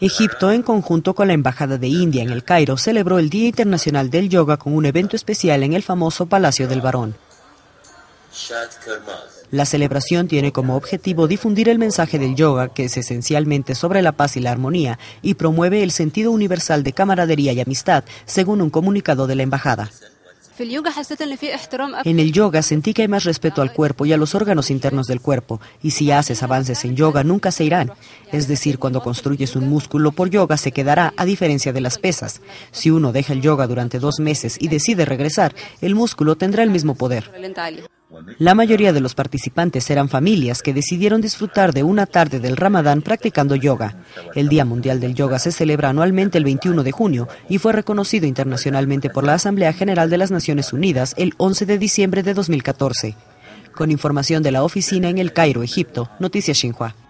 Egipto, en conjunto con la Embajada de India en el Cairo, celebró el Día Internacional del Yoga con un evento especial en el famoso Palacio del Barón. La celebración tiene como objetivo difundir el mensaje del yoga, que es esencialmente sobre la paz y la armonía, y promueve el sentido universal de camaradería y amistad, según un comunicado de la Embajada. En el yoga sentí que hay más respeto al cuerpo y a los órganos internos del cuerpo, y si haces avances en yoga nunca se irán. Es decir, cuando construyes un músculo por yoga se quedará, a diferencia de las pesas. Si uno deja el yoga durante dos meses y decide regresar, el músculo tendrá el mismo poder. La mayoría de los participantes eran familias que decidieron disfrutar de una tarde del Ramadán practicando yoga. El Día Mundial del Yoga se celebra anualmente el 21 de junio y fue reconocido internacionalmente por la Asamblea General de las Naciones Unidas el 11 de diciembre de 2014. Con información de la oficina en El Cairo, Egipto, Noticias Xinhua.